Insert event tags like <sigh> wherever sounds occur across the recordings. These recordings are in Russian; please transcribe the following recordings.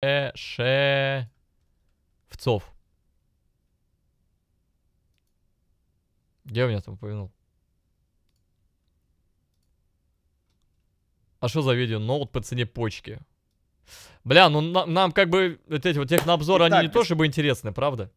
Шевцов. Где у меня там упомянул? А что за видео? Ну, вот по цене почки. Бля, ну на нам как бы вот эти вот технообзоры, Итак, они не то чтобы интересны, правда?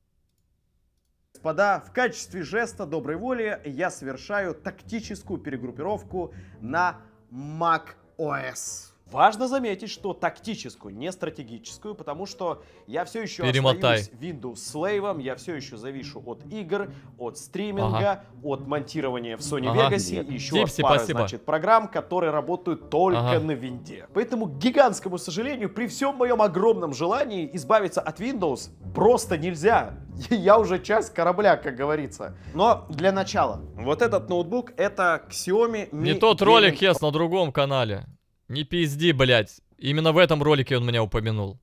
Господа, в качестве жеста доброй воли я совершаю тактическую перегруппировку на Mac OS. Важно заметить, что тактическую, не стратегическую, потому что я все еще Перемотай. остаюсь Windows слейвом, я все еще завишу от игр, от стриминга, ага. от монтирования в Sony ага. Legacy и еще Дипси, типа, от пары, спасибо. значит, программ, которые работают только ага. на винде. Поэтому, к гигантскому сожалению, при всем моем огромном желании избавиться от Windows просто нельзя. <laughs> Я уже час корабля, как говорится. Но для начала, вот этот ноутбук это Xiaomi Mi Не тот ролик есть на другом канале. Не пизди, блядь. Именно в этом ролике он меня упомянул.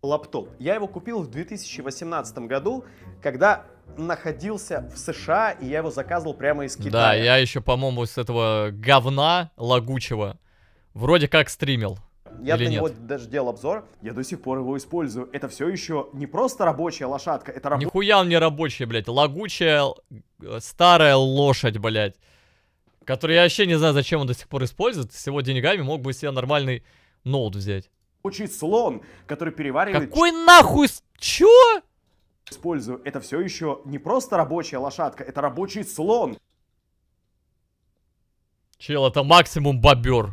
Лаптоп. Я его купил в 2018 году, когда находился в США, и я его заказывал прямо из Китая. Да, я еще, по-моему, с этого говна лагучего вроде как стримил. Я Или на него нет? даже делал обзор, я до сих пор его использую. Это все еще не просто рабочая лошадка, это раб... Нихуя он не рабочая, блядь, лагучая э, старая лошадь, блядь. Который я вообще не знаю, зачем он до сих пор использует. С его деньгами мог бы себе нормальный ноут взять. Очень слон, который переваривает... Какой нахуй... Чё? Использую. Это все еще не просто рабочая лошадка, это рабочий слон. Чел, это максимум бобер.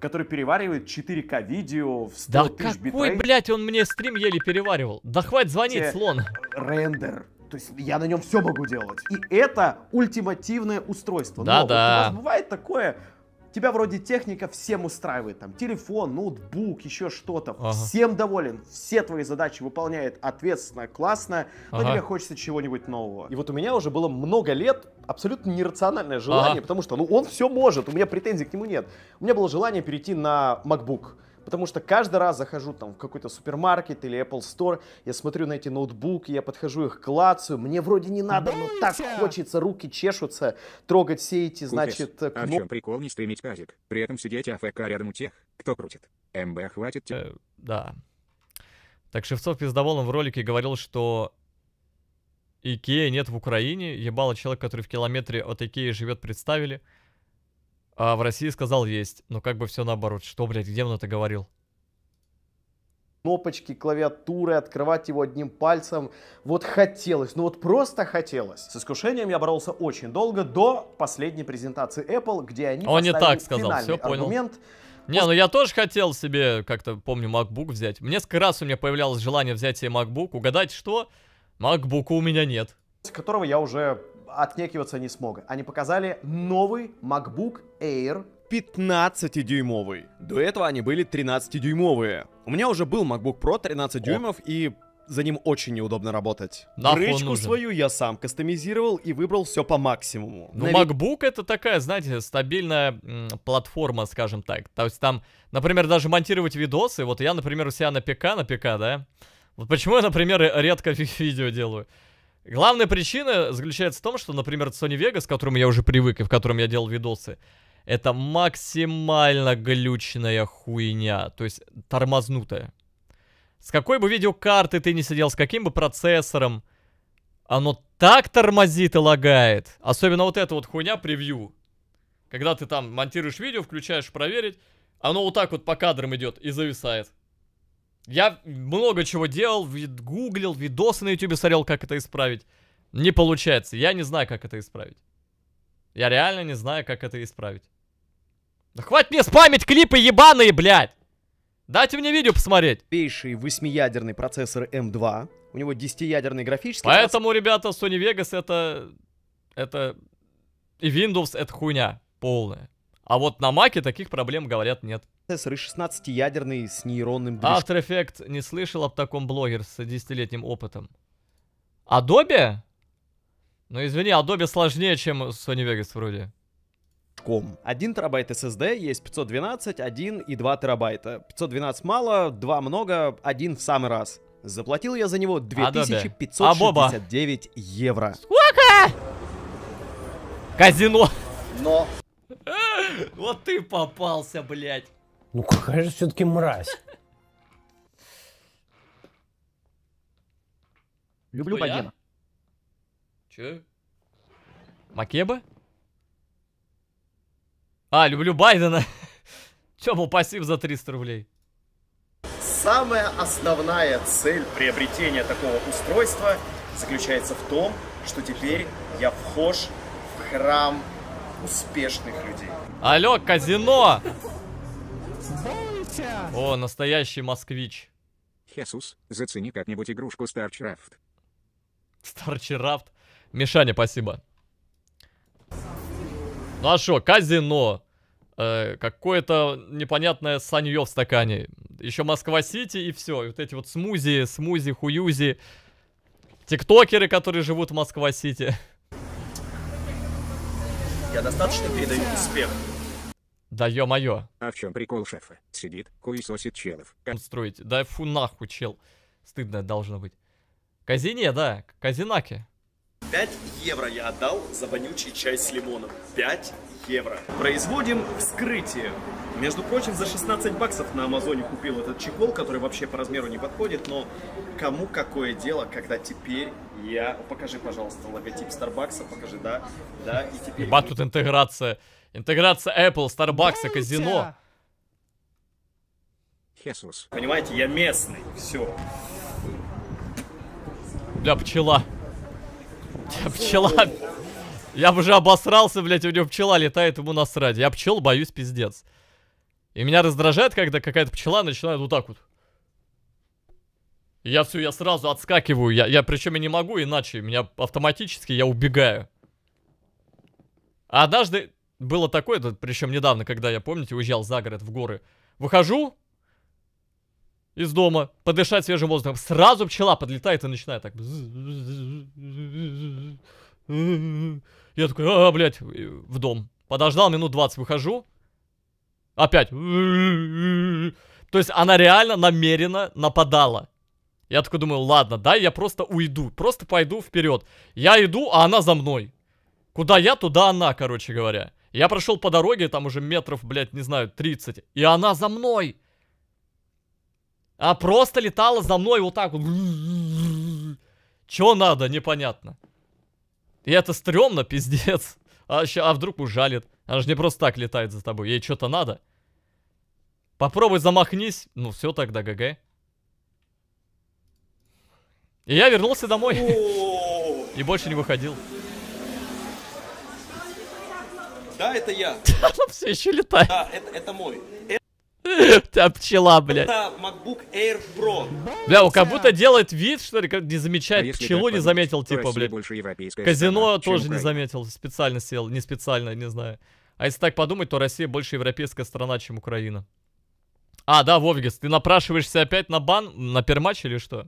Который переваривает 4К видео в 100 да тысяч какой, блять он мне стрим еле переваривал. Да хватит звонить, слон. Рендер. То есть я на нем все могу делать. И это ультимативное устройство. Да, Но да. Вот у вас бывает такое, тебя вроде техника всем устраивает, там телефон, ноутбук, еще что-то, ага. всем доволен, все твои задачи выполняет ответственно, классно, но ага. тебе хочется чего-нибудь нового. И вот у меня уже было много лет абсолютно нерациональное желание, ага. потому что ну он все может, у меня претензий к нему нет. У меня было желание перейти на MacBook. Потому что каждый раз захожу там в какой-то супермаркет или Apple Store, я смотрю на эти ноутбуки, я подхожу их к клацаю, мне вроде не надо, но так хочется, руки чешутся, трогать все эти, значит, кнопки. Э, а в чем прикол не стримить казик, при этом сидеть АФК рядом у тех, кто крутит? МБ хватит тебе? Э, да. Так Шевцов пиздоволом в ролике говорил, что Икеи нет в Украине. Ебало человек, который в километре от Икеи живет, представили. А в России сказал есть. Но как бы все наоборот. Что, блядь, где он это говорил? кнопочки клавиатуры, открывать его одним пальцем. Вот хотелось, ну вот просто хотелось. С искушением я боролся очень долго до последней презентации Apple, где они Он не так сказал, все понял. Не, ну я тоже хотел себе, как-то помню, MacBook взять. Несколько раз у меня появлялось желание взять себе MacBook. Угадать что? MacBook у меня нет. Которого я уже отнекиваться не смог. Они показали новый MacBook Air 15-дюймовый. До этого они были 13-дюймовые. У меня уже был MacBook Pro 13 О. дюймов, и за ним очень неудобно работать. Да, Рычку свою я сам кастомизировал и выбрал все по максимуму. Ну, Нави... MacBook это такая, знаете, стабильная платформа, скажем так. То есть там, например, даже монтировать видосы. Вот я, например, у себя на ПК, на ПК, да? Вот почему я, например, редко видео делаю. Главная причина заключается в том, что, например, Sony Vegas, с которым я уже привык и в котором я делал видосы, это максимально глючная хуйня, то есть тормознутая. С какой бы видеокарты ты ни сидел, с каким бы процессором, оно так тормозит и лагает. Особенно вот эта вот хуйня превью. Когда ты там монтируешь видео, включаешь проверить, оно вот так вот по кадрам идет и зависает. Я много чего делал, вид гуглил, видосы на ютубе смотрел, как это исправить. Не получается. Я не знаю, как это исправить. Я реально не знаю, как это исправить. Да хватит мне спамить клипы ебаные, блядь! Дайте мне видео посмотреть. Пейший восьмиядерный процессор М2. У него десятиядерный графический... Поэтому, ребята, Sony Vegas это... Это... И Windows это хуйня полная. А вот на Маке таких проблем, говорят, нет. Процессор и 16-ядерный с нейронным движком. After Effects не слышал об таком блогер с десятилетним опытом. Adobe? Ну извини, Adobe сложнее, чем Sony Vegas вроде ком. 1 терабайт SSD, есть 512, 1 и 2 терабайта. 512 мало, 2 много, 1 в самый раз. Заплатил я за него 2569 а евро. Сколько? Казино. Но. <laughs> Вот ты попался, блядь. Ну какая же все-таки мразь. Люблю Богена. Че? Макеба? А, люблю Байдена. <laughs> Че был пассив за 300 рублей? Самая основная цель приобретения такого устройства заключается в том, что теперь я вхож в храм успешных людей. Алло, казино! О, настоящий москвич. Хесус, зацени как-нибудь игрушку StarCraft. StarCraft? Мишаня, спасибо. Ну а что, казино. Э, Какое-то непонятное санье в стакане. Еще Москва-Сити и все. вот эти вот смузи, смузи, хуюзи. Тиктокеры, которые живут в Москва-Сити. Я достаточно передаю успех. Да ё-моё. А в чем прикол шефа? Сидит, куисосит челов. Как... Строить. Да фу нахуй, чел. Стыдно должно быть. Казине, да. Казинаки. 5 евро я отдал за вонючий чай с лимоном. 5 евро. Производим вскрытие. Между прочим, за 16 баксов на Амазоне купил этот чехол, который вообще по размеру не подходит, но кому какое дело, когда теперь я... Покажи, пожалуйста, логотип Старбакса, покажи, да, да, и теперь... Ба, тут интеграция, интеграция Apple, Старбакса, казино. Хесус. Понимаете, я местный, все. Бля, пчела. Пчела... Я уже обосрался, блядь, у него пчела летает, ему насрать. Я пчел боюсь, пиздец. И меня раздражает, когда какая-то пчела начинает вот так вот. Я все, я сразу отскакиваю. Я, я причем я не могу иначе. Меня автоматически, я убегаю. А однажды было такое, да, причем недавно, когда я, помните, уезжал за город в горы. Выхожу, из дома, подышать свежим воздухом. Сразу пчела подлетает и начинает так. Я такой, а, блядь, в дом. Подождал минут 20, выхожу. Опять. То есть она реально намеренно нападала. Я такой думаю, ладно, да, я просто уйду. Просто пойду вперед. Я иду, а она за мной. Куда я, туда она, короче говоря. Я прошел по дороге, там уже метров, блядь, не знаю, 30. И она за мной. А просто летала за мной вот так вот. Чего надо, непонятно. И это стрёмно, пиздец. А, ща, а вдруг ужалит? Она же не просто так летает за тобой, ей что-то надо. Попробуй замахнись. Ну все тогда, ГГ. И я вернулся домой. И больше не выходил. Да, это я. <laughs> Она все еще летает. Да, это, это мой. <laughs> Там пчела, блядь. Это MacBook Air Pro. Бля, он как будто делает вид, что ли, не замечает, а пчелу не заметил, типа, блядь. Казино тоже не заметил, специально сел, не специально, не знаю. А если так подумать, то Россия больше европейская страна, чем Украина. А, да, Вовгис, ты напрашиваешься опять на бан, на перматч или что?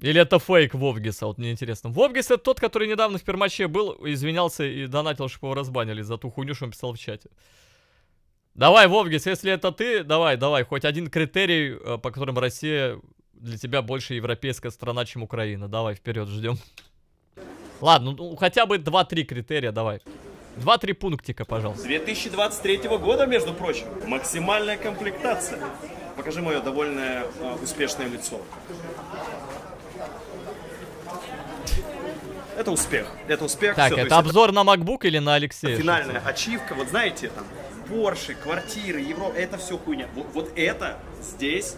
Или это фейк Вовгиса, вот мне интересно. Вовгис это тот, который недавно в пермаче был, извинялся и донатил, чтобы его разбанили за ту хуйню, что он писал в чате. Давай, Вовгис, если это ты, давай, давай, хоть один критерий, э, по которым Россия для тебя больше европейская страна, чем Украина. Давай, вперед, ждем. Ладно, ну хотя бы 2-3 критерия, давай. Два-три пунктика, пожалуйста. 2023 года, между прочим, максимальная комплектация. Покажи мое довольно э, успешное лицо. Это успех. Это успех. Так, Все, это обзор это... на MacBook или на Алексея? Финальная ачивка. Вот знаете, там, Порши, квартиры, Европа, это все хуйня. Вот, вот это здесь.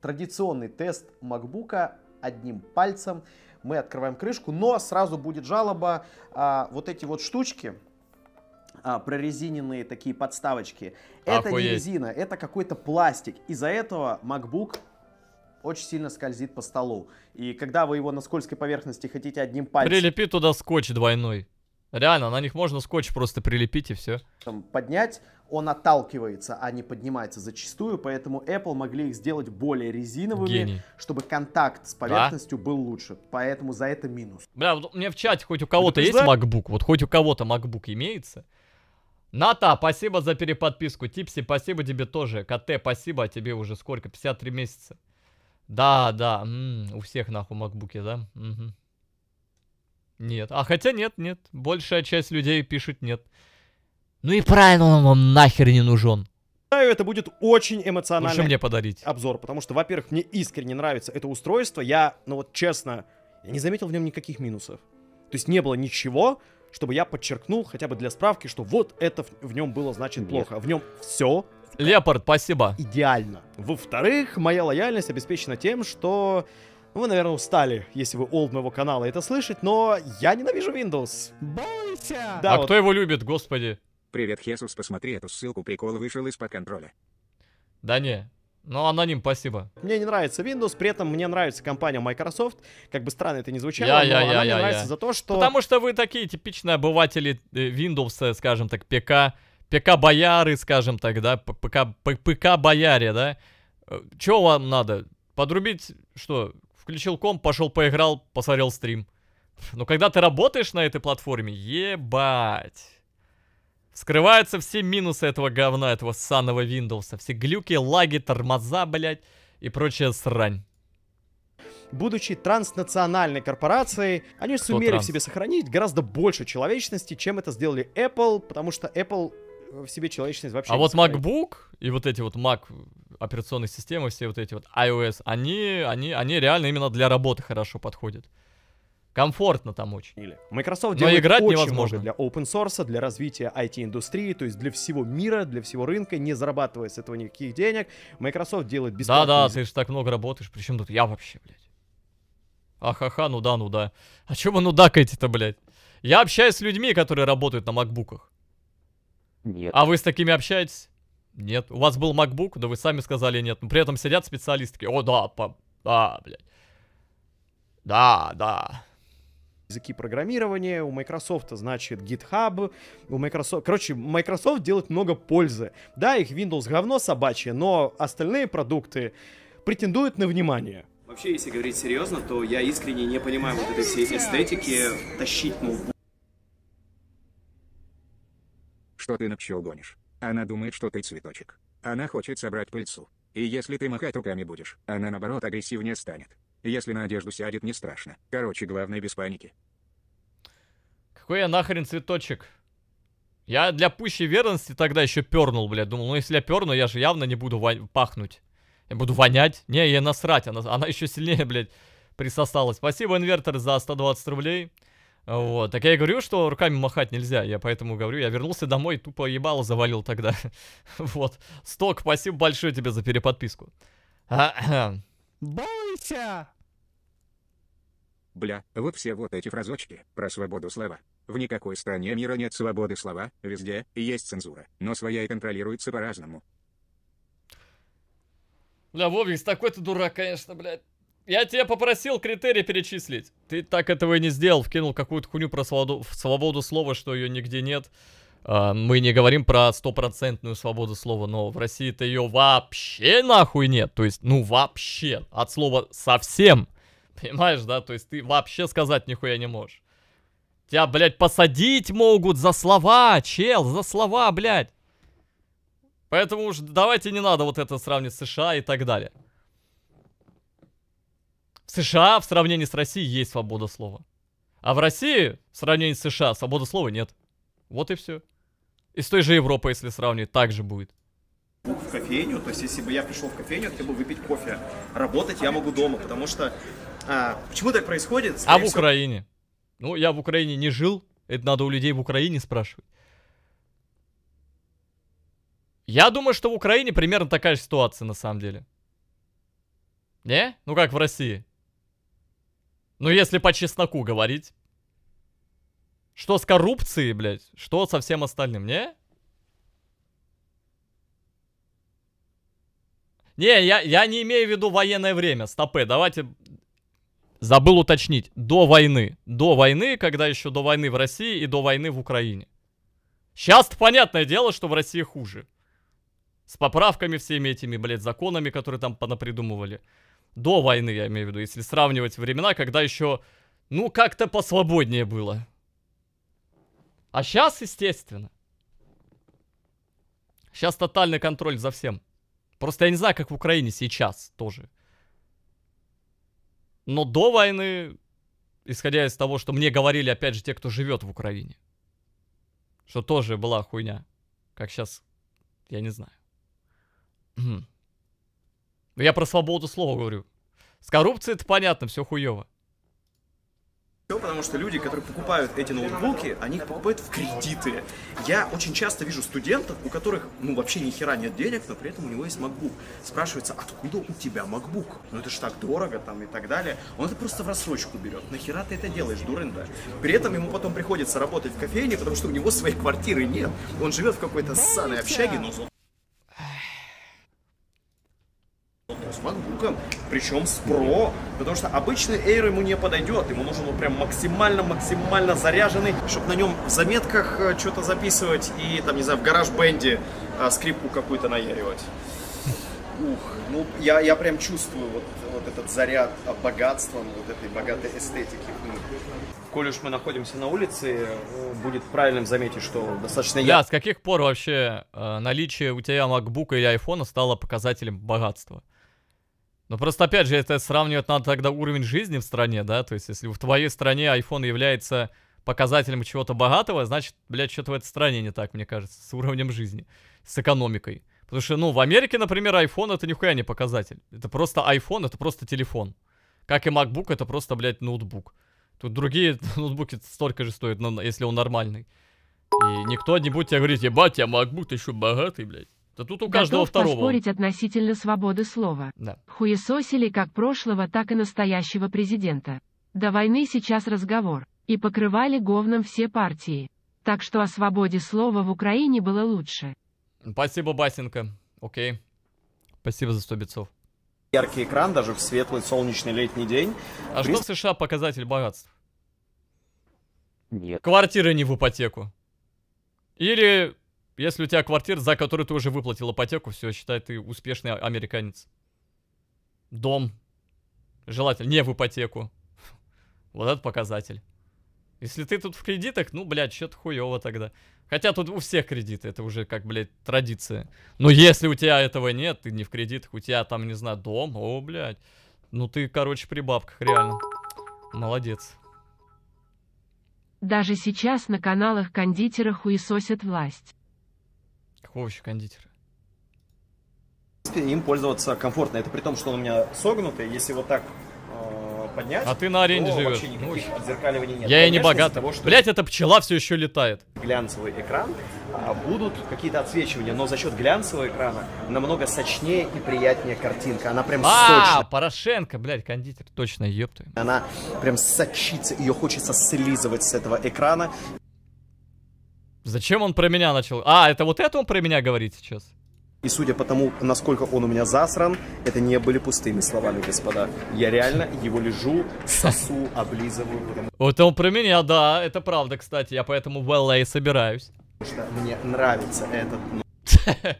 Традиционный тест Макбука одним пальцем. Мы открываем крышку, но сразу будет жалоба. А, вот эти вот штучки, а, прорезиненные такие подставочки, Охуеть. это не резина, это какой-то пластик. Из-за этого MacBook очень сильно скользит по столу. И когда вы его на скользкой поверхности хотите одним пальцем... Прилепи туда скотч двойной. Реально, на них можно скотч просто прилепить и все. Поднять, он отталкивается, а не поднимается зачастую, поэтому Apple могли их сделать более резиновыми, Гений. чтобы контакт с поверхностью да? был лучше. Поэтому за это минус. Бля, вот меня в чате хоть у кого-то есть знаешь? MacBook, вот хоть у кого-то MacBook имеется. Ната, спасибо за переподписку. Типси, спасибо тебе тоже. КТ, спасибо, а тебе уже сколько? 53 месяца. Да, да, м -м, у всех нахуй макбуки, да? Угу. Нет. А хотя нет, нет. Большая часть людей пишет нет. Ну и правильно он вам нахер не нужен. Знаю, это будет очень эмоциональный Что мне подарить. обзор, потому что, во-первых, мне искренне нравится это устройство. Я, ну вот честно, я не заметил в нем никаких минусов. То есть не было ничего, чтобы я подчеркнул хотя бы для справки, что вот это в, нем было, значит, Нет. плохо. А в нем все. Леопард, спасибо. Идеально. Во-вторых, моя лояльность обеспечена тем, что вы, наверное, устали, если вы олд моего канала, это слышать, но я ненавижу Windows. Бойся! Да, а вот. кто его любит, господи? Привет, Хесус, посмотри эту ссылку, прикол вышел из-под контроля. Да не, но аноним, спасибо. Мне не нравится Windows, при этом мне нравится компания Microsoft. Как бы странно это ни звучало, я, но я, она я, мне я, нравится я. за то, что... Потому что вы такие типичные обыватели э, Windows, э, скажем так, ПК, ПК-бояры, скажем так, да, ПК-бояре, да. Э, Чего вам надо? Подрубить, что, включил комп, пошел поиграл, посмотрел стрим. Но ну когда ты работаешь на этой платформе, ебать. Скрываются все минусы этого говна, этого санного Windows. Все глюки, лаги, тормоза, блядь, и прочая срань. Будучи транснациональной корпорацией, они что сумели транс? в себе сохранить гораздо больше человечности, чем это сделали Apple, потому что Apple э, в себе человечность вообще... А вот сохранит. MacBook и вот эти вот Mac операционные системы, все вот эти вот iOS, они, они, они реально именно для работы хорошо подходят. Комфортно там очень. Microsoft делает Но играть очень невозможно. много для open source, для развития IT-индустрии, то есть для всего мира, для всего рынка, не зарабатывая с этого никаких денег. Microsoft делает бесплатно. Да-да, ты же так много работаешь, причем тут я вообще, блядь. Ахаха, ну да, ну да. А чё вы ну да эти-то, блядь? Я общаюсь с людьми, которые работают на макбуках. Нет. А вы с такими общаетесь? Нет. У вас был MacBook, но вы сами сказали нет. Но при этом сидят специалистки. О, да, по... да, блядь. Да, да. Языки программирования, у Microsoft, а, значит, GitHub, у Microsoft... Короче, Microsoft делает много пользы. Да, их Windows говно собачье, но остальные продукты претендуют на внимание. Вообще, если говорить серьезно, то я искренне не понимаю вот этой всей эстетики тащить ноутбук. Что ты на пчел гонишь? Она думает, что ты цветочек. Она хочет собрать пыльцу. И если ты махать руками будешь, она наоборот агрессивнее станет. Если на одежду сядет, не страшно. Короче, главное без паники. Какой я нахрен цветочек? Я для пущей верности тогда еще пернул, блядь. Думал, ну если я перну, я же явно не буду пахнуть. Я буду вонять. Не, ей насрать. Она, она еще сильнее, блядь, присосалась. Спасибо, инвертор, за 120 рублей. Вот, так я и говорю, что руками махать нельзя, я поэтому говорю, я вернулся домой, тупо ебало завалил тогда. <laughs> вот, Сток, спасибо большое тебе за переподписку. <clears throat> Бойся! Бля, вот все вот эти фразочки про свободу слова. В никакой стране мира нет свободы слова, везде есть цензура, но своя и контролируется по-разному. Бля, Вовик, такой ты дурак, конечно, блядь. Я тебя попросил критерии перечислить. Ты так этого и не сделал. Вкинул какую-то хуйню про свободу, свободу слова, что ее нигде нет. А, мы не говорим про стопроцентную свободу слова, но в России-то ее вообще нахуй нет. То есть, ну вообще, от слова совсем. Понимаешь, да? То есть ты вообще сказать нихуя не можешь. Тебя, блядь, посадить могут за слова, чел, за слова, блядь. Поэтому уж давайте не надо вот это сравнивать с США и так далее. В США в сравнении с Россией есть свобода слова. А в России в сравнении с США свободы слова нет. Вот и все. И с той же Европы, если сравнивать, так же будет. В кофейню, то есть если бы я пришел в кофейню, ты бы выпить кофе. Работать я могу дома, потому что... А, почему так происходит? а в всего... Украине? Ну, я в Украине не жил, это надо у людей в Украине спрашивать. Я думаю, что в Украине примерно такая же ситуация на самом деле. Не? Ну как в России. Ну, если по чесноку говорить. Что с коррупцией, блядь? Что со всем остальным? Не? Не, я, я не имею в виду военное время. Стопы, э, давайте... Забыл уточнить. До войны. До войны, когда еще до войны в России и до войны в Украине. сейчас понятное дело, что в России хуже. С поправками всеми этими, блядь, законами, которые там понапридумывали. До войны, я имею в виду, если сравнивать времена, когда еще, ну, как-то посвободнее было. А сейчас, естественно. Сейчас тотальный контроль за всем. Просто я не знаю, как в Украине сейчас тоже. Но до войны, исходя из того, что мне говорили, опять же, те, кто живет в Украине, что тоже была хуйня. Как сейчас, я не знаю. Но ну, я про свободу слова говорю. С коррупцией это понятно, все хуево. Все потому, что люди, которые покупают эти ноутбуки, они их покупают в кредиты. Я очень часто вижу студентов, у которых, ну, вообще ни хера нет денег, но при этом у него есть MacBook. Спрашивается, откуда у тебя MacBook? Ну, это же так дорого, там, и так далее. Он это просто в рассрочку берет. Нахера ты это делаешь, дурында? При этом ему потом приходится работать в кофейне, потому что у него своей квартиры нет. Он живет в какой-то ссаной общаге, но с макбуком, причем с Pro, потому что обычный Air ему не подойдет, ему нужен вот прям максимально-максимально заряженный, чтобы на нем в заметках э, что-то записывать и, там, не знаю, в гараж-бенде а, скрипку какую-то наяривать. Ух, ну я, я прям чувствую вот, вот этот заряд богатством, вот этой богатой эстетики. Коль уж мы находимся на улице, будет правильным заметить, что достаточно... Да, я... с каких пор вообще э, наличие у тебя Макбука или Айфона стало показателем богатства? Ну просто опять же, это сравнивать надо тогда уровень жизни в стране, да? То есть если в твоей стране iPhone является показателем чего-то богатого, значит, блядь, что-то в этой стране не так, мне кажется, с уровнем жизни, с экономикой. Потому что, ну, в Америке, например, iPhone это нихуя не показатель. Это просто iPhone, это просто телефон. Как и MacBook, это просто, блядь, ноутбук. Тут другие <laughs> ноутбуки столько же стоят, если он нормальный. И никто не будет тебе говорить, ебать, я MacBook, ты еще богатый, блядь. Да тут у Готов второго. поспорить относительно свободы слова. Да. Хуесосили как прошлого, так и настоящего президента. До войны сейчас разговор. И покрывали говном все партии. Так что о свободе слова в Украине было лучше. Спасибо, Басенко. Окей. Спасибо за 100 битцов. Яркий экран даже в светлый солнечный летний день. А При... что в США показатель богатств. Нет. Квартиры не в ипотеку. Или если у тебя квартира, за которую ты уже выплатил ипотеку, все, считай, ты успешный американец. Дом. Желательно не в ипотеку. <laughs> Вот этот показатель. Если ты тут в кредитах, ну, блядь, что-то хуево тогда. Хотя тут у всех кредиты, это уже как, блядь, традиция. Но если у тебя этого нет, ты не в кредитах, у тебя там, не знаю, дом, о, блядь. Ну ты, короче, при бабках, реально. Молодец. Даже сейчас на каналах кондитера хуесосят власть. Какого еще кондитера? принципе, им пользоваться комфортно. Это при том, что он у меня согнутый. Если вот так э, поднять, а ты на аренде живешь. Вообще ну, отзеркаливаний нет. Я и не богат. Того, что... Блять, эта пчела все еще летает. Глянцевый экран а, будут какие-то отсвечивания, но за счет глянцевого экрана намного сочнее и приятнее картинка. Она прям а, сочная. Порошенко, блять, кондитер, точно, ёпты. Она прям сочится, ее хочется слизывать с этого экрана. Зачем он про меня начал? А, это вот это он про меня говорит сейчас? И судя по тому, насколько он у меня засран, это не были пустыми словами, господа. Я реально его лежу, сосу, облизываю. Потому... Вот он про меня, да, это правда, кстати. Я поэтому в LA а собираюсь. Потому что мне нравится этот <laughs>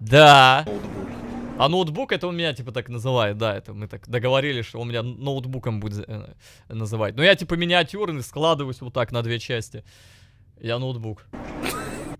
Да. Ноутбук. А ноутбук это он меня типа так называет, да, это мы так договорились, что он меня ноутбуком будет э, называть. Но я типа миниатюрный, складываюсь вот так на две части. Я ноутбук.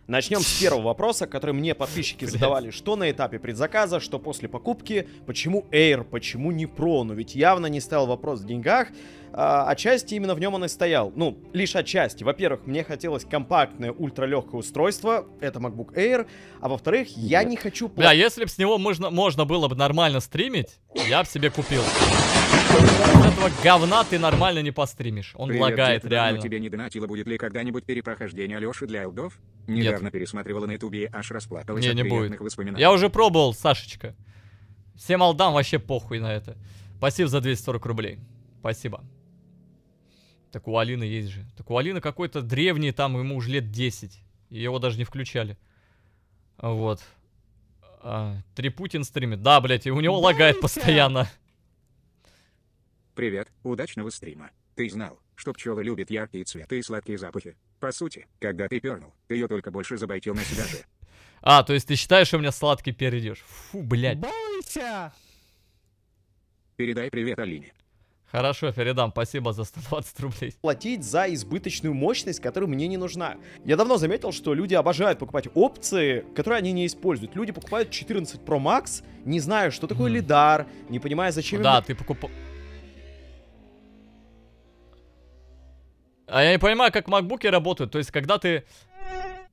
Начнем с первого вопроса, который мне подписчики задавали. Что на этапе предзаказа, что после покупки, почему Air, почему не Pro? Ну, ведь явно не стоял вопрос в деньгах, а, отчасти именно в нем он и стоял. Ну, лишь отчасти. Во-первых, мне хотелось компактное, ультралегкое устройство, это MacBook Air, а во-вторых, я не хочу... Бля, если бы с него можно, можно было бы нормально стримить, я бы себе купил. Вот этого говна ты нормально не постримишь. Он Привет, лагает, дед, реально. тебе не донатило, будет ли когда-нибудь перепрохождение Алёши для алдов? Недавно Нет. пересматривала на ютубе и аж расплакалась не, от не будет. воспоминаний. Я уже пробовал, Сашечка. Всем алдам вообще похуй на это. Спасибо за 240 рублей. Спасибо. Так у Алины есть же. Так у Алины какой-то древний, там ему уже лет 10. его даже не включали. Вот. А, Путин стримит. Да, блядь, и у него лагает постоянно. Привет, удачного стрима. Ты знал, что пчелы любят яркие цветы и сладкие запахи. По сути, когда ты пернул, ты ее только больше забайтил на себя же. А, то есть ты считаешь, что у меня сладкий перейдешь? Фу, блядь. Бойся! Передай привет Алине. Хорошо, передам. Спасибо за 120 рублей. Платить за избыточную мощность, которая мне не нужна. Я давно заметил, что люди обожают покупать опции, которые они не используют. Люди покупают 14 Pro Max, не зная, что такое mm. лидар, не понимая, зачем... Да, им... ты покупал... А я не понимаю, как макбуки работают. То есть, когда ты...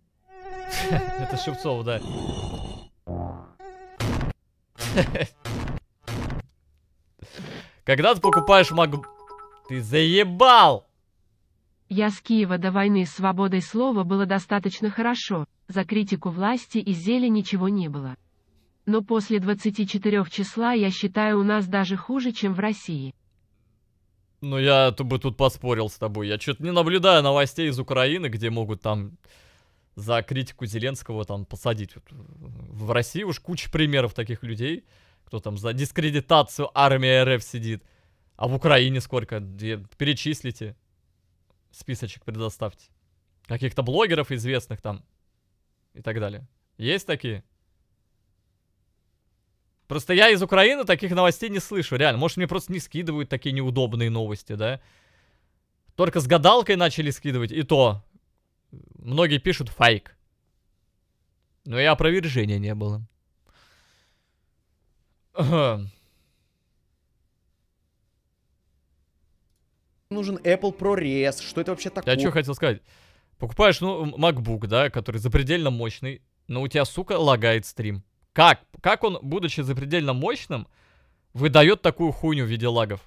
<laughs> Это Шевцов, да. <laughs> Когда ты покупаешь макбук... Ты заебал! Я с Киева до войны с свободой слова было достаточно хорошо, за критику власти и зели ничего не было. Но после 24 числа я считаю у нас даже хуже, чем в России. Ну, я бы тут поспорил с тобой. Я что-то не наблюдаю новостей из Украины, где могут там за критику Зеленского там посадить. в России уж куча примеров таких людей, кто там за дискредитацию армии РФ сидит. А в Украине сколько? Перечислите. Списочек предоставьте. Каких-то блогеров известных там. И так далее. Есть такие? Просто я из Украины таких новостей не слышу, реально. Может, мне просто не скидывают такие неудобные новости, да? Только с гадалкой начали скидывать, и то. Многие пишут фейк. Но и опровержения не было. М-м. Нужен Apple ProRes, что это вообще такое? Я что хотел сказать. Покупаешь, ну, MacBook, да, который запредельно мощный, но у тебя, сука, лагает стрим. Как? Как он, будучи запредельно мощным, выдает такую хуйню в виде лагов?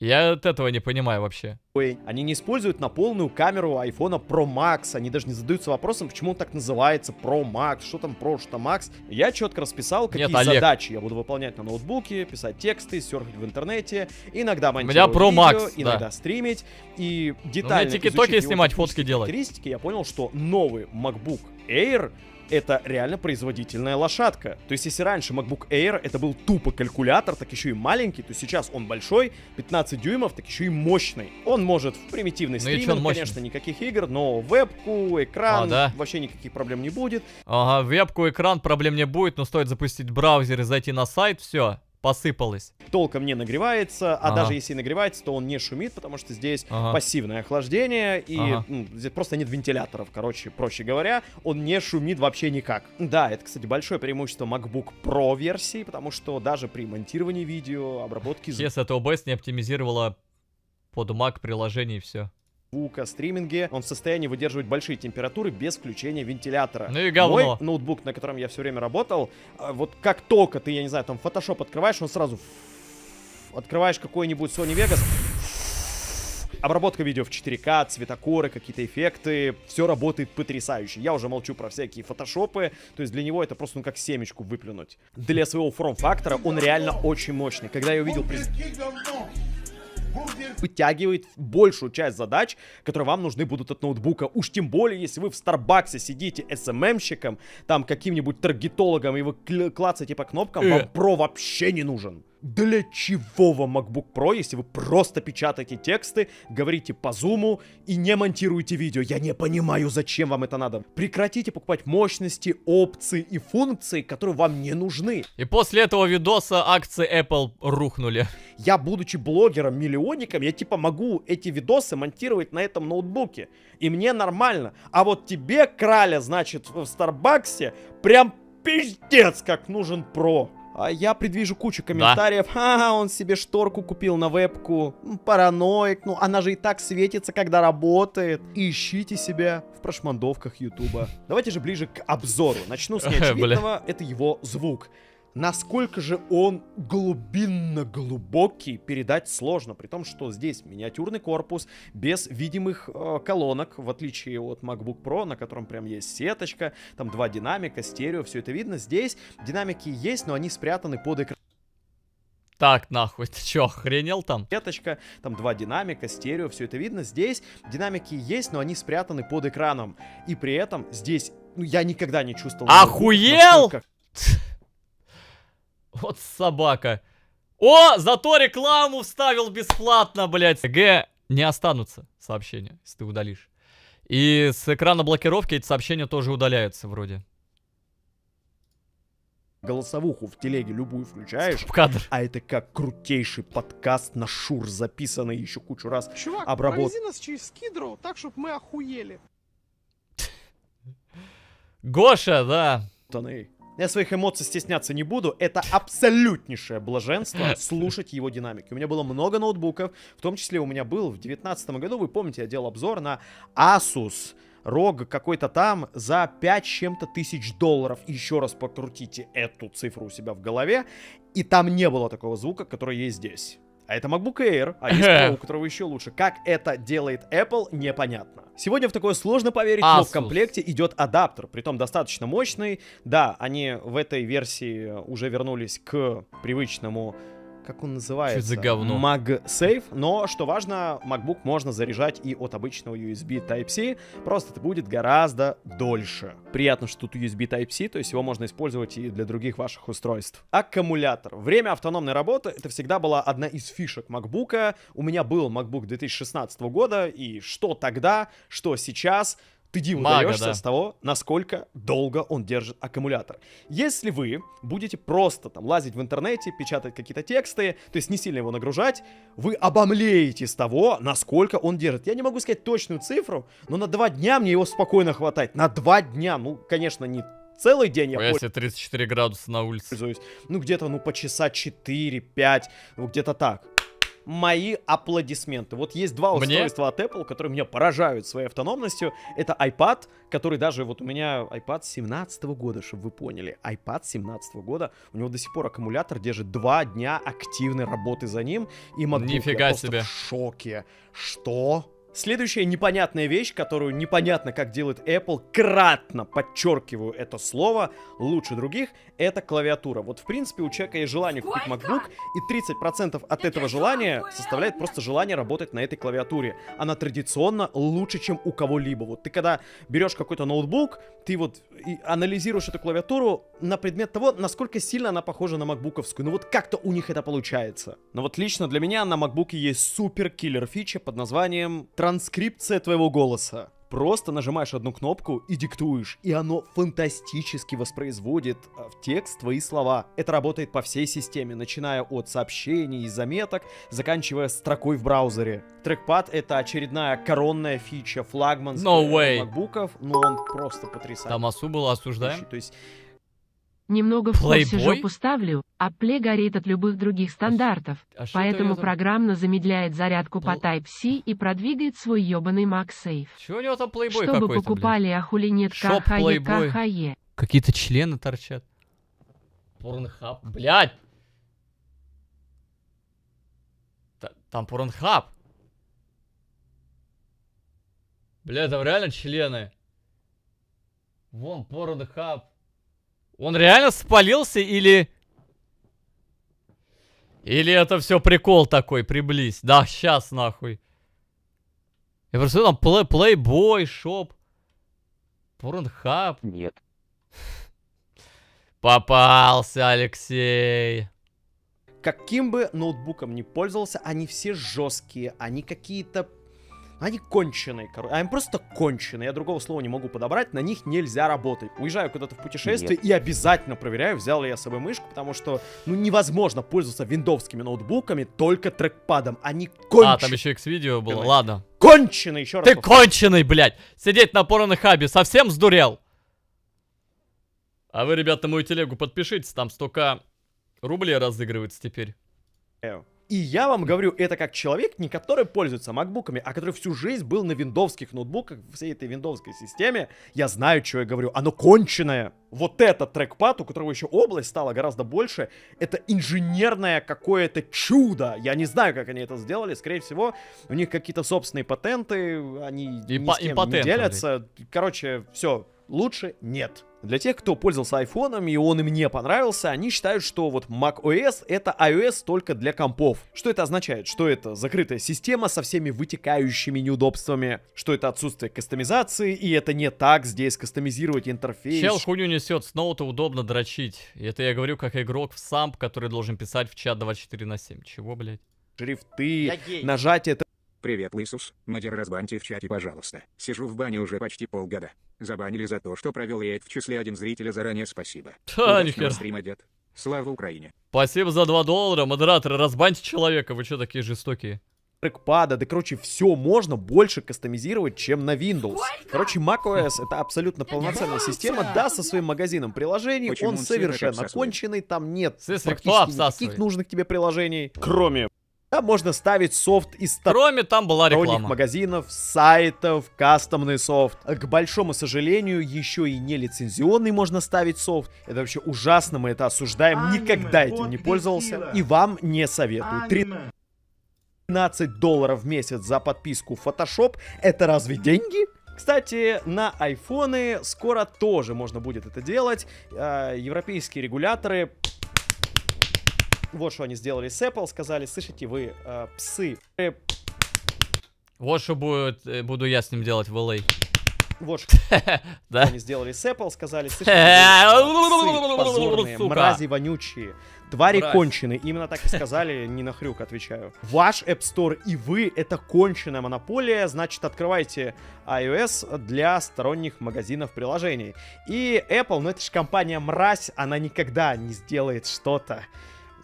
Я от этого не понимаю вообще. Они не используют на полную камеру iPhone Pro Max. Они даже не задаются вопросом, почему он так называется Pro Max, что там Pro, что Max. Я четко расписал, какие Нет, Олег. задачи я буду выполнять на ноутбуке, писать тексты, серфить в интернете, иногда монтировать Pro видео, Max, иногда да. стримить. И ну, детально ну, тике изучить снимать, фотки делать. характеристики, я понял, что новый MacBook Air это реально производительная лошадка. То есть, если раньше MacBook Air это был тупо калькулятор, так еще и маленький, то сейчас он большой, 15 дюймов, так еще и мощный. Он может в примитивный ну стриминг, ну конечно, никаких игр, но вебку, экран, а, да? вообще никаких проблем не будет. Ага, вебку, экран проблем не будет, но стоит запустить браузер и зайти на сайт, все, посыпалось. Толком не нагревается, а ага. даже если и нагревается, то он не шумит, потому что здесь ага. пассивное охлаждение, и ага. Ну, здесь просто нет вентиляторов, короче, проще говоря, он не шумит вообще никак. Да, это, кстати, большое преимущество MacBook Pro версии, потому что даже при монтировании видео, обработке... Yes, это OBS не оптимизировало под Mac приложение и все звука, стриминге, он в состоянии выдерживать большие температуры без включения вентилятора. Ну и говно. Мой ноутбук, на котором я все время работал, а, вот как только ты, я не знаю, там Photoshop открываешь, он сразу открываешь какой-нибудь Sony Vegas, обработка видео в 4К, цветокоры, какие-то эффекты, все работает потрясающе. Я уже молчу про всякие фотошопы, то есть для него это просто ну как семечку выплюнуть. Для своего форм-фактора он реально очень мощный. Когда я увидел... През вытягивает большую часть задач, которые вам нужны будут от ноутбука. Уж тем более, если вы в Старбаксе сидите СММщиком, эм там каким-нибудь таргетологом, и вы клацаете по кнопкам, э. вам про вообще не нужен. Для чего вам MacBook Pro, если вы просто печатаете тексты, говорите по зуму и не монтируете видео? Я не понимаю, зачем вам это надо. Прекратите покупать мощности, опции и функции, которые вам не нужны. И после этого видоса акции Apple рухнули. Я, будучи блогером-миллионником, я типа могу эти видосы монтировать на этом ноутбуке. И мне нормально. А вот тебе, краля, значит, в Старбаксе прям пиздец, как нужен Pro. А я предвижу кучу комментариев. Да. Ха, он себе шторку купил на вебку. Параноик. Ну, она же и так светится, когда работает. Ищите себя в прошмандовках Ютуба. Давайте же ближе к обзору. Начну с <laughs> неочевидного. Это его звук. Насколько же он глубинно глубокий, передать сложно, при том, что здесь миниатюрный корпус без видимых э, колонок, в отличие от MacBook Pro, на котором прям есть сеточка, там два динамика, стерео, все это видно. Здесь динамики есть, но они спрятаны под экраном. Так, нахуй, <laughs> ты чё, охренел там? Сеточка, там два динамика, стерео, все это видно. Здесь динамики есть, но они спрятаны под экраном. И при этом здесь, ну, я никогда не чувствовал... Охуел! Насколько... <laughs> Вот собака. О, зато рекламу вставил бесплатно, блядь. Г не останутся сообщения, если ты удалишь. И с экрана блокировки эти сообщения тоже удаляются вроде. Голосовуху в телеге любую включаешь, в кадр. а это как крутейший подкаст на Шур, записанный еще кучу раз. Чувак, обработ... повези нас через Кидроу так, чтобы мы охуели. Гоша, да. Таны я своих эмоций стесняться не буду. Это абсолютнейшее блаженство <laughs> слушать его динамики. У меня было много ноутбуков. В том числе у меня был в 2019 году, вы помните, я делал обзор на Asus рог какой-то там за 5 чем-то тысяч долларов. Еще раз покрутите эту цифру у себя в голове. И там не было такого звука, который есть здесь. А это MacBook Air, а есть <laughs> Pro, у которого еще лучше. Как это делает Apple, непонятно. Сегодня в такое сложно поверить, Asus. А, но в комплекте идет адаптер, притом достаточно мощный. Да, они в этой версии уже вернулись к привычному как он называется? Что за говно? MagSafe, но, что важно, MacBook можно заряжать и от обычного USB Type-C, просто это будет гораздо дольше. Приятно, что тут USB Type-C, то есть его можно использовать и для других ваших устройств. Аккумулятор. Время автономной работы, это всегда была одна из фишек MacBookа. У меня был MacBook 2016 года, и что тогда, что сейчас — ты диву Мага, даешься да. с того, насколько долго он держит аккумулятор. Если вы будете просто там лазить в интернете, печатать какие-то тексты, то есть не сильно его нагружать, вы обомлеете с того, насколько он держит. Я не могу сказать точную цифру, но на два дня мне его спокойно хватает. На два дня, ну, конечно, не целый день я... пользуюсь. Я Если 34 градуса на улице. Ну, где-то, ну, по часа 4-5, ну, где-то так мои аплодисменты. Вот есть два устройства мне? от Apple, которые меня поражают своей автономностью. Это iPad, который даже вот у меня iPad 17 года, чтобы вы поняли. iPad 17 года. У него до сих пор аккумулятор держит два дня активной работы за ним. И MacBook. Нифига я себе. в шоке. Что? Следующая непонятная вещь, которую непонятно как делает Apple, кратно подчеркиваю это слово, лучше других, это клавиатура. Вот в принципе у человека есть желание купить MacBook, и 30% от этого желания составляет просто желание работать на этой клавиатуре. Она традиционно лучше, чем у кого-либо. Вот ты когда берешь какой-то ноутбук, ты вот анализируешь эту клавиатуру на предмет того, насколько сильно она похожа на макбуковскую. Ну вот как-то у них это получается. Но вот лично для меня на макбуке есть супер киллер фича под названием транскрипция твоего голоса. Просто нажимаешь одну кнопку и диктуешь, и оно фантастически воспроизводит э, в текст твои слова. Это работает по всей системе, начиная от сообщений и заметок, заканчивая строкой в браузере. Трекпад — это очередная коронная фича флагманских no макбуков, но он просто потрясающий. Там Асу был осуждаем? То есть... Немного в курсе жопу ставлю, а Апле горит от любых других а стандартов, а поэтому программно замедляет зарядку по ну, Type-C и продвигает свой ебаный MagSafe. Чего у него там плейбой Чтобы покупали, блин? ахули нет, кахае, кахае. Какие-то члены торчат. Порнхаб, блядь! там порнхаб! Бля, там реально члены. Вон порнхаб. Он реально спалился или... Или это все прикол такой, приблизь. Да, сейчас нахуй. Я просто там плейбой, шоп. Порнхаб. Нет. <laughs> Попался, Алексей. Каким бы ноутбуком ни пользовался, они все жесткие, они какие-то они конченые, короче. Они а просто конченые. Я другого слова не могу подобрать. На них нельзя работать. Уезжаю куда-то в путешествие Нет. и обязательно проверяю, взял ли я с собой мышку, потому что, ну, невозможно пользоваться виндовскими ноутбуками только трекпадом. Они конченые. А, там еще X-видео было. Говорит. Ладно. Конченый, еще раз. Ты конченый, блядь! Сидеть на порнохабе совсем сдурел? А вы, ребята, мою телегу подпишитесь, там столько рублей разыгрывается теперь. Эу. И я вам говорю, это как человек, не который пользуется макбуками, а который всю жизнь был на виндовских ноутбуках, всей этой виндовской системе. Я знаю, что я говорю. Оно конченое. Вот этот трекпад, у которого еще область стала гораздо больше, это инженерное какое-то чудо. Я не знаю, как они это сделали. Скорее всего, у них какие-то собственные патенты, они и ни с кем и патент, не делятся. Андрей. Короче, все, лучше нет. Для тех, кто пользовался айфоном и он им не понравился, они считают, что вот macOS это iOS только для компов. Что это означает? Что это закрытая система со всеми вытекающими неудобствами, что это отсутствие кастомизации, и это не так здесь кастомизировать интерфейс. Чел хуйню несет, Сноу-то удобно дрочить. это я говорю как игрок в самп, который должен писать в чат 24 на 7. Чего, блядь? Шрифты, нажатие... Привет, Лысус, мадер разбаньте в чате, пожалуйста. Сижу в бане уже почти полгода. Забанили за то, что провел рейд в числе один зрителя заранее спасибо. Та, стрима, дед. Слава Украине. Спасибо за 2 доллара, модераторы, разбаньте человека, вы что такие жестокие? трекпада, да, короче, все можно больше кастомизировать, чем на Windows. Короче, macOS это абсолютно полноценная система, да, со своим магазином приложений, Почему он совершенно конченый, там нет Если практически никаких нужных тебе приложений. Кроме там можно ставить софт из Кроме там была реклама. магазинов, сайтов, кастомный софт. К большому сожалению, еще и нелицензионный можно ставить софт. Это вообще ужасно, мы это осуждаем. Аниме, Никогда этим вот не пользовался. И вам не советую. Аниме. 13 долларов в месяц за подписку Photoshop. Это разве деньги? Кстати, на айфоны скоро тоже можно будет это делать. Э, европейские регуляторы вот что они сделали с Apple, сказали, слышите вы, э, псы. Э, вот что будет, э, буду я с ним делать в LA. А. Вот <laughs> что они сделали с Apple, сказали, слышите вы, <laughs> псы позорные, мрази вонючие, твари конченые. Именно так и сказали, <laughs> не на хрюк, отвечаю. Ваш App Store и вы — это конченая монополия, значит, открывайте iOS для сторонних магазинов приложений. И Apple, ну это же компания мразь, она никогда не сделает что-то.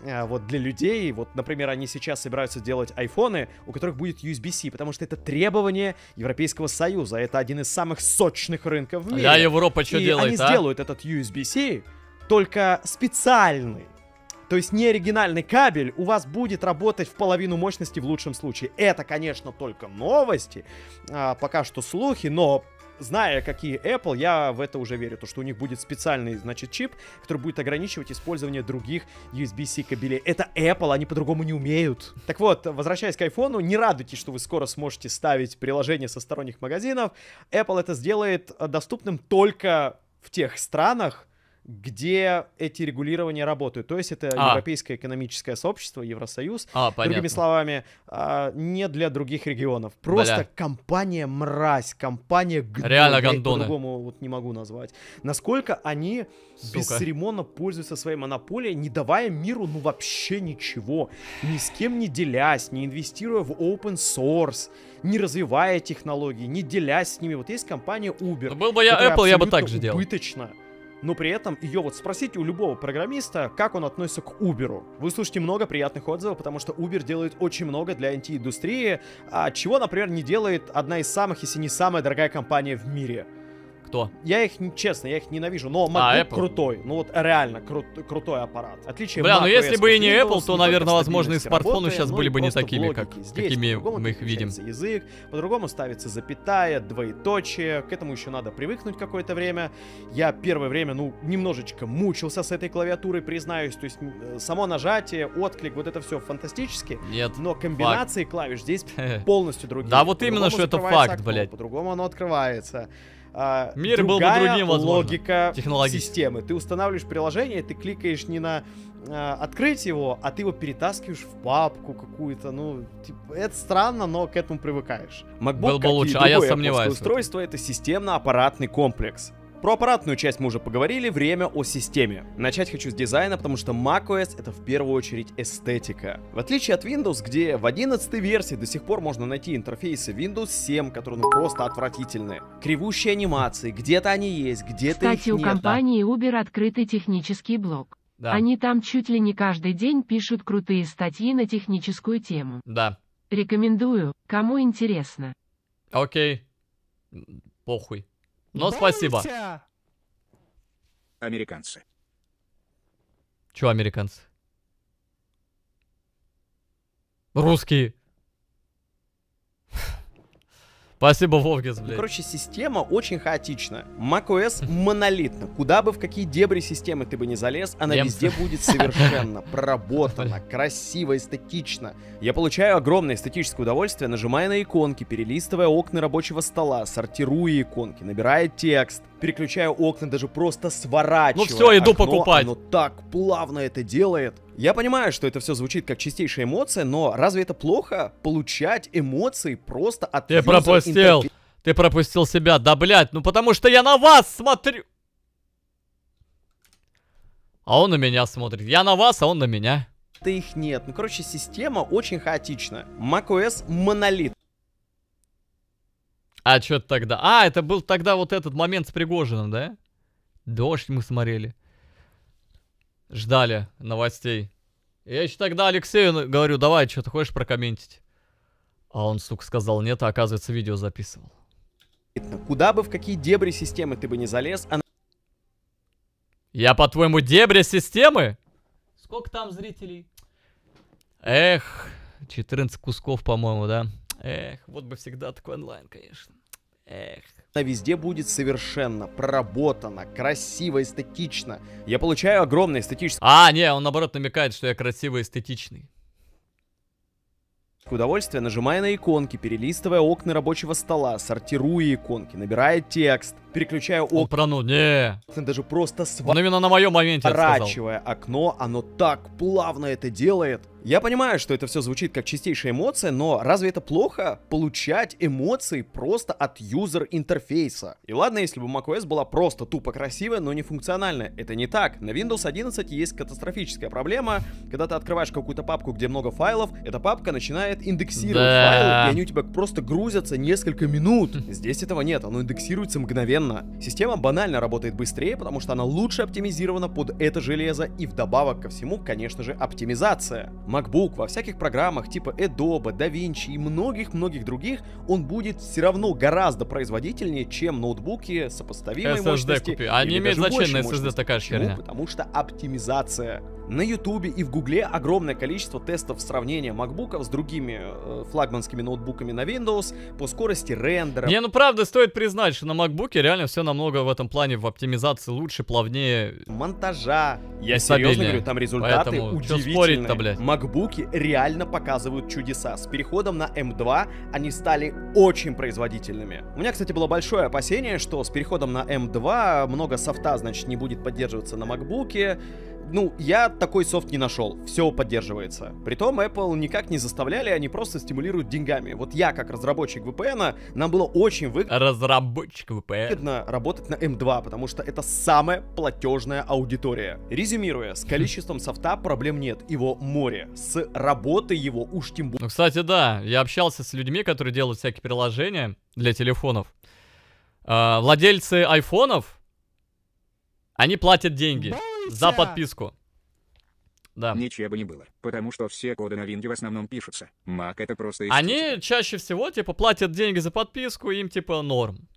Э, вот для людей, вот, например, они сейчас собираются делать айфоны, у которых будет USB-C, потому что это требование Европейского Союза, это один из самых сочных рынков в а мире. Да, Европа что делает, они а? сделают этот USB-C только специальный. То есть не оригинальный кабель у вас будет работать в половину мощности в лучшем случае. Это, конечно, только новости, а, пока что слухи, но зная, какие Apple, я в это уже верю, то, что у них будет специальный, значит, чип, который будет ограничивать использование других USB-C кабелей. Это Apple, они по-другому не умеют. Так вот, возвращаясь к iPhone, не радуйтесь, что вы скоро сможете ставить приложение со сторонних магазинов. Apple это сделает э, доступным только в тех странах, где эти регулирования работают. То есть это а. Европейское экономическое сообщество, Евросоюз. А, Другими словами, а, не для других регионов. Просто компания мразь, компания гну, Реально гондоны. По-другому вот не могу назвать. Насколько они Сука. бесцеремонно пользуются своей монополией, не давая миру ну вообще ничего. Ни с кем не делясь, не инвестируя в open source не развивая технологии, не делясь с ними. Вот есть компания Uber. Но был бы я Apple, я бы так же делал. Убыточно но при этом ее вот спросите у любого программиста, как он относится к Uber. Вы слушаете много приятных отзывов, потому что Uber делает очень много для антииндустрии, а чего, например, не делает одна из самых, если не самая дорогая компания в мире — кто? Я их, честно, я их ненавижу, но MacBook а, крутой. Ну вот реально крут, крутой аппарат. Отличие Бля, ну если бы и не Apple, то, наверное, возможно, и смартфоны работы, сейчас были бы не такими, как, Здесь, какими мы их видим. язык, по-другому ставится запятая, двоеточие. К этому еще надо привыкнуть какое-то время. Я первое время, ну, немножечко мучился с этой клавиатурой, признаюсь. То есть э, само нажатие, отклик, вот это все фантастически. Нет, Но комбинации факт. клавиш здесь <laughs> полностью другие. Да, вот именно, что это факт, блядь. По-другому оно открывается. А, Мир другая был бы другим, возможно, логика системы. Ты устанавливаешь приложение, ты кликаешь не на а, открыть его, а ты его перетаскиваешь в папку какую-то. Ну, типа, это странно, но к этому привыкаешь. MacBook, Был бы лучше, а я сомневаюсь. устройство — это системно-аппаратный комплекс. Про аппаратную часть мы уже поговорили, время о системе. Начать хочу с дизайна, потому что macOS это в первую очередь эстетика. В отличие от Windows, где в 11 версии до сих пор можно найти интерфейсы Windows 7, которые ну просто отвратительные. Кривущие анимации, где-то они есть, где-то Кстати, их нет. Кстати, у компании Uber открытый технический блог. Да. Они там чуть ли не каждый день пишут крутые статьи на техническую тему. Да. Рекомендую, кому интересно. Окей. Похуй. Но ну, спасибо. Американцы. Чё американцы? Русские. Спасибо, Вовгис, ну, блядь. Ну, короче, система очень хаотична. macOS монолитна. Куда бы, в какие дебри системы ты бы не залез, она Немцы. везде будет совершенно проработана, <laughs> красиво, эстетично. Я получаю огромное эстетическое удовольствие, нажимая на иконки, перелистывая окна рабочего стола, сортируя иконки, набирая текст, переключаю окна, даже просто сворачивая Ну все, иду окно, покупать. Оно так плавно это делает. Я понимаю, что это все звучит как чистейшая эмоция, но разве это плохо получать эмоции просто от Ты пропустил! Ты пропустил себя, да блядь, ну потому что я на вас смотрю! А он на меня смотрит. Я на вас, а он на меня. Ты их нет. Ну, короче, система очень хаотична. macOS монолит. А что -то тогда? А, это был тогда вот этот момент с пригожином, да? Дождь мы смотрели. Ждали новостей. Я еще тогда Алексею говорю, давай, что ты хочешь прокомментить? А он, сука, сказал нет, а оказывается, видео записывал. Куда бы, в какие дебри системы ты бы не залез, она... А Я, по-твоему, дебри системы? Сколько там зрителей? Эх, 14 кусков, по-моему, да? Эх, вот бы всегда такой онлайн, конечно. Эх она везде будет совершенно проработано, красиво, эстетично. Я получаю огромное эстетическое... А, не, он наоборот намекает, что я красивый, эстетичный удовольствие, нажимая на иконки, перелистывая окна рабочего стола, сортируя иконки, набирая текст, переключаю окно. Он пронул, не. Даже просто сворачивая. Он именно на моем моменте Сворачивая окно, оно так плавно это делает. Я понимаю, что это все звучит как чистейшая эмоция, но разве это плохо? Получать эмоции просто от юзер-интерфейса. И ладно, если бы macOS была просто тупо красивая, но не функциональная. Это не так. На Windows 11 есть катастрофическая проблема. Когда ты открываешь какую-то папку, где много файлов, эта папка начинает индексировать да. файлы, и они у тебя просто грузятся несколько минут. Здесь этого нет, оно индексируется мгновенно мгновенно. Система банально работает быстрее, потому что она лучше оптимизирована под это железо и вдобавок ко всему, конечно же, оптимизация. MacBook во всяких программах типа Adobe, DaVinci и многих-многих других, он будет все равно гораздо производительнее, чем ноутбуки сопоставимой SSD мощности. Купи. А не имеет значения SSD такая же херня. Потому что оптимизация. На ютубе и в гугле огромное количество тестов сравнения макбуков с другими э, флагманскими ноутбуками на Windows по скорости рендера. Не, ну правда, стоит признать, что на макбуке реально все намного в этом плане в оптимизации лучше, плавнее. Монтажа. Я серьезно говорю, там результаты Поэтому, удивительные. блядь? Макбуки реально показывают чудеса. С переходом на M2 эм они стали очень производительными. У меня, кстати, было большое опасение, что с переходом на M2 эм много софта, значит, не будет поддерживаться на макбуке ну, я такой софт не нашел. Все поддерживается. Притом Apple никак не заставляли, они просто стимулируют деньгами. Вот я, как разработчик VPN, нам было очень выгодно... Разработчик VPN. работать на M2, потому что это самая платежная аудитория. Резюмируя, с количеством <laughs> софта проблем нет. Его море. С работы его уж тем более... Ну, кстати, да. Я общался с людьми, которые делают всякие приложения для телефонов. А, владельцы айфонов, они платят деньги. Да. За подписку. Да. Ничего бы не было, потому что все коды на Винде в основном пишутся. Мак это просто... Они чаще всего, типа, платят деньги за подписку, им, типа, норм.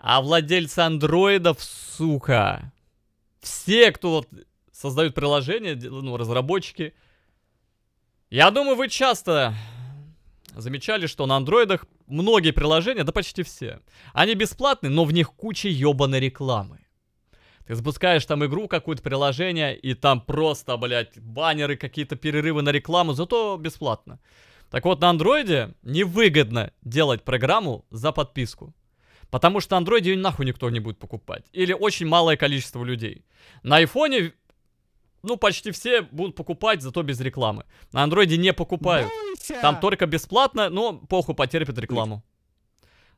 А владельцы андроидов, сука. Все, кто создают приложения, ну, разработчики. Я думаю, вы часто замечали, что на андроидах многие приложения, да почти все, они бесплатны, но в них куча ебаной рекламы. Ты запускаешь там игру, какое-то приложение, и там просто, блядь, баннеры, какие-то перерывы на рекламу, зато бесплатно. Так вот, на андроиде невыгодно делать программу за подписку. Потому что на андроиде ее нахуй никто не будет покупать. Или очень малое количество людей. На айфоне, ну, почти все будут покупать, зато без рекламы. На андроиде не покупают. Там только бесплатно, но похуй потерпит рекламу.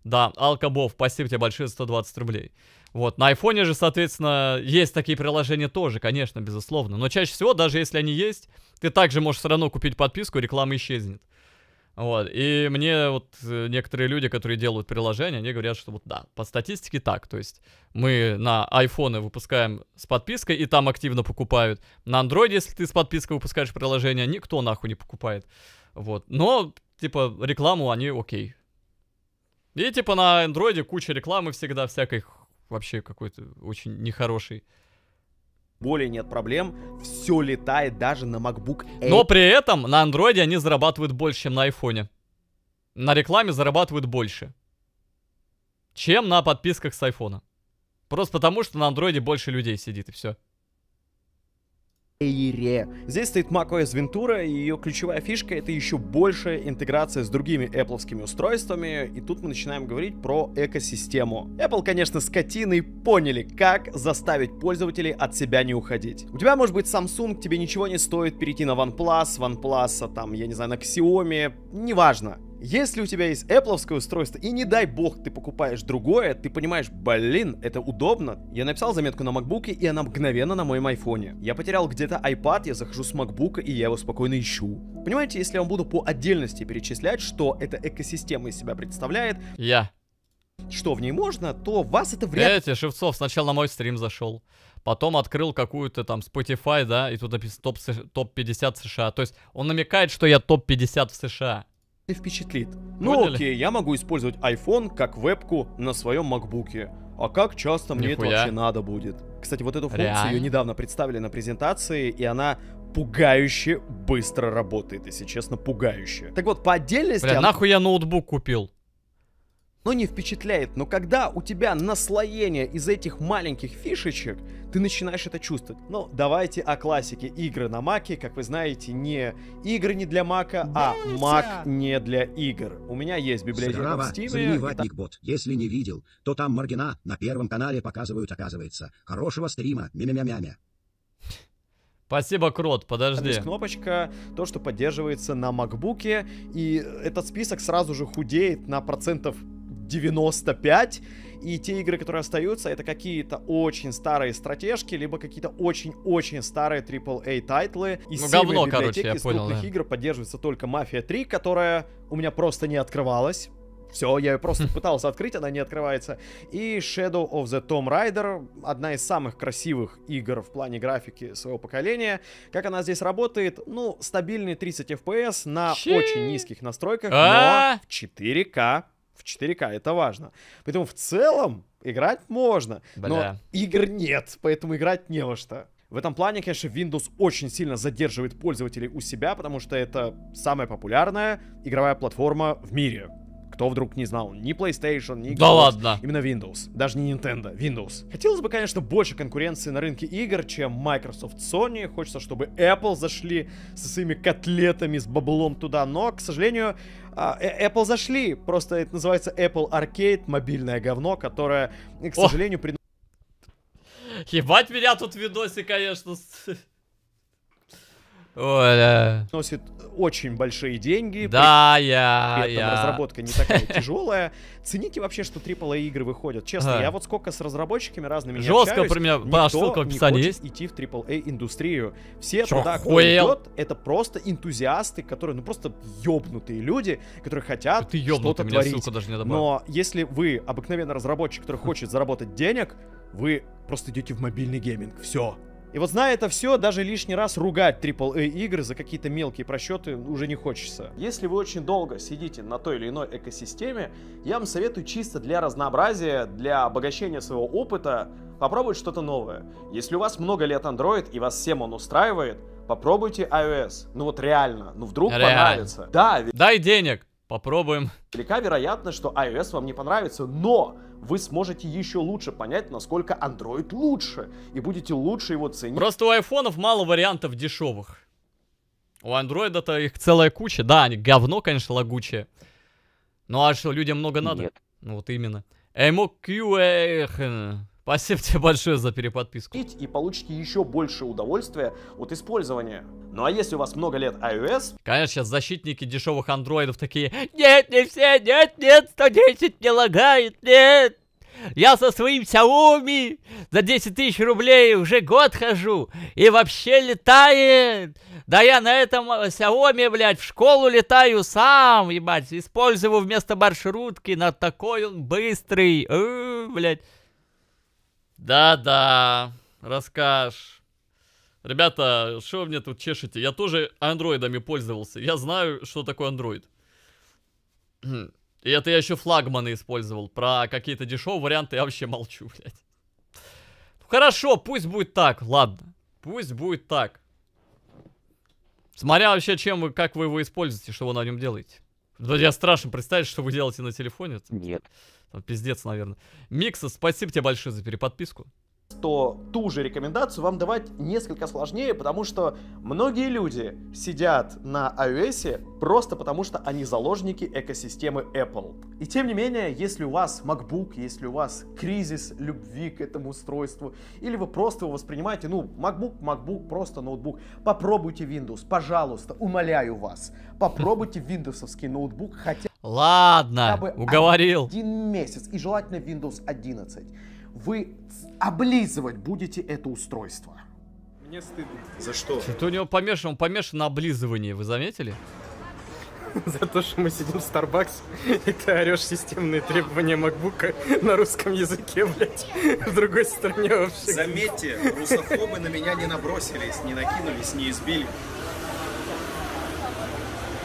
Да, Алкобов, спасибо тебе большое за 120 рублей. Вот, на айфоне же, соответственно, есть такие приложения тоже, конечно, безусловно. Но чаще всего, даже если они есть, ты также можешь все равно купить подписку, реклама исчезнет. Вот, и мне вот э, некоторые люди, которые делают приложения, они говорят, что вот да, по статистике так, то есть мы на айфоны выпускаем с подпиской, и там активно покупают. На андроиде, если ты с подпиской выпускаешь приложение, никто нахуй не покупает. Вот, но, типа, рекламу они окей. И, типа, на андроиде куча рекламы всегда всякой вообще какой-то очень нехороший. Более нет проблем, все летает даже на MacBook Air. Но при этом на Android они зарабатывают больше, чем на iPhone. На рекламе зарабатывают больше, чем на подписках с iPhone. Просто потому, что на Android больше людей сидит и все. Эйре. Здесь стоит macOS Ventura, и ее ключевая фишка это еще большая интеграция с другими Apple устройствами, и тут мы начинаем говорить про экосистему. Apple, конечно, скотины поняли, как заставить пользователей от себя не уходить. У тебя может быть Samsung, тебе ничего не стоит перейти на OnePlus, OnePlus, а там, я не знаю, на Xiaomi, неважно. Если у тебя есть Apple устройство, и не дай бог ты покупаешь другое, ты понимаешь, блин, это удобно. Я написал заметку на MacBook, и она мгновенно на моем айфоне. Я потерял где-то iPad, я захожу с MacBook, и я его спокойно ищу. Понимаете, если я вам буду по отдельности перечислять, что эта экосистема из себя представляет... Я. Yeah. Что в ней можно, то вас это вряд Эти, Шевцов, сначала на мой стрим зашел потом открыл какую-то там Spotify, да, и тут написано топ-50 топ США. То есть он намекает, что я топ-50 в США и впечатлит. Ну Поняли? окей, я могу использовать iPhone как вебку на своем MacBook. А как часто мне Нихуя. это вообще надо будет? Кстати, вот эту функцию Реально? ее недавно представили на презентации, и она пугающе быстро работает, если честно, пугающе. Так вот, по отдельности... Бля, она... нахуй я ноутбук купил? но не впечатляет. Но когда у тебя наслоение из этих маленьких фишечек, ты начинаешь это чувствовать. Но ну, давайте о классике. Игры на маке, как вы знаете, не игры не для мака, а мак не для игр. У меня есть библиотека Здраво, в Steam. Там... бот. Если не видел, то там Маргина на первом канале показывают, оказывается. Хорошего стрима. Мя-мя-мя-мя. Спасибо, Крот, подожди. Там есть кнопочка, то, что поддерживается на макбуке, и этот список сразу же худеет на процентов 95. И те игры, которые остаются, это какие-то очень старые стратежки, либо какие-то очень-очень старые AAA тайтлы. Из ну, говно, короче, я из понял. Из крупных да. игр поддерживается только Mafia 3, которая у меня просто не открывалась. Все, я ее просто <laughs> пытался открыть, она не открывается. И Shadow of the Tomb Raider, одна из самых красивых игр в плане графики своего поколения. Как она здесь работает? Ну, стабильный 30 FPS на очень низких настройках, а? но в 4К в 4К, это важно. Поэтому в целом играть можно, Бля. но игр нет, поэтому играть не во что. В этом плане, конечно, Windows очень сильно задерживает пользователей у себя, потому что это самая популярная игровая платформа в мире. Кто вдруг не знал, ни PlayStation, ни Xbox, да ладно. именно Windows, даже не Nintendo, Windows. Хотелось бы, конечно, больше конкуренции на рынке игр, чем Microsoft, Sony. Хочется, чтобы Apple зашли со своими котлетами, с баблом туда, но, к сожалению, а, э, Apple зашли. Просто это называется Apple Arcade, мобильное говно, которое, к сожалению, приносит... Ебать меня тут в видосе, конечно. Носит очень большие деньги. Да, при... я, при этом я. разработка не такая тяжелая. Цените вообще, что AAA игры выходят. Честно, я вот сколько с разработчиками разными не Жестко, про меня никто ссылка в описании есть. идти в AAA индустрию. Все Чё, туда, идет, это просто энтузиасты, которые, ну просто ёбнутые люди, которые хотят что-то творить. Даже не добавил. Но если вы обыкновенный разработчик, который хочет заработать денег, вы просто идете в мобильный гейминг. Все. И вот зная это все, даже лишний раз ругать AAA э, игры за какие-то мелкие просчеты уже не хочется. Если вы очень долго сидите на той или иной экосистеме, я вам советую чисто для разнообразия, для обогащения своего опыта, попробовать что-то новое. Если у вас много лет Android и вас всем он устраивает, попробуйте iOS. Ну вот реально, ну вдруг реально. понравится. Да, ведь... Дай денег. Попробуем. Велика вероятность, что iOS вам не понравится, но вы сможете еще лучше понять, насколько Android лучше, и будете лучше его ценить. Просто у айфонов мало вариантов дешевых. У андроида-то их целая куча. Да, они говно, конечно, лагучее. Ну а что, людям много надо? Нет. Ну вот именно. MOQ... Спасибо тебе большое за переподписку. И получите еще больше удовольствия от использования. Ну а если у вас много лет iOS... Конечно, сейчас защитники дешевых андроидов такие... Нет, не все, нет, нет, 110 не лагает, нет. Я со своим Xiaomi за 10 тысяч рублей уже год хожу и вообще летает. Да я на этом Xiaomi, блядь, в школу летаю сам, ебать, использую вместо маршрутки, на такой он быстрый, э, блядь. Да-да, расскажешь. Ребята, что вы мне тут чешете? Я тоже андроидами пользовался. Я знаю, что такое андроид. И это я еще флагманы использовал. Про какие-то дешевые варианты я вообще молчу, <laughs> блядь. Ну, хорошо, пусть будет так, ладно. Пусть будет так. Смотря вообще, чем вы, как вы его используете, что вы на нем делаете. Да ну, Я страшно представить, что вы делаете на телефоне. Нет. Там, пиздец, наверное. Микса, спасибо тебе большое за переподписку то ту же рекомендацию вам давать несколько сложнее, потому что многие люди сидят на iOS просто потому, что они заложники экосистемы Apple. И тем не менее, если у вас MacBook, если у вас кризис любви к этому устройству, или вы просто его воспринимаете, ну, MacBook, MacBook, просто ноутбук, попробуйте Windows, пожалуйста, умоляю вас, попробуйте <laughs> виндовсовский ноутбук хотя Ладно, хотя бы уговорил. Один месяц, и желательно Windows 11 вы облизывать будете это устройство. Мне стыдно. За что? Это у него помешан, он помешан на облизывании, вы заметили? <laughs> За то, что мы сидим в Starbucks, <laughs> и ты орешь системные требования макбука на русском языке, блядь, в другой стране вообще. Заметьте, русофобы на меня не набросились, не накинулись, не избили.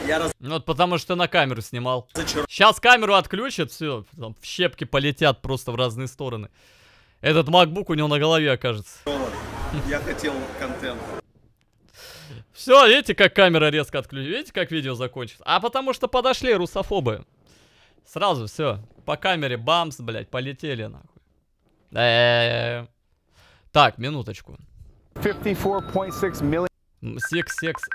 Я раз... Ну вот потому что на камеру снимал. Сейчас камеру отключат, все, там в щепки полетят просто в разные стороны. Этот MacBook у него на голове окажется. Я хотел контент. Все, видите, как камера резко отключилась. Видите, как видео закончится? А потому что подошли русофобы. Сразу все. По камере бамс, блядь, полетели нахуй. Э -э -э. Так, минуточку. 54.6 миллион. Секс, секс.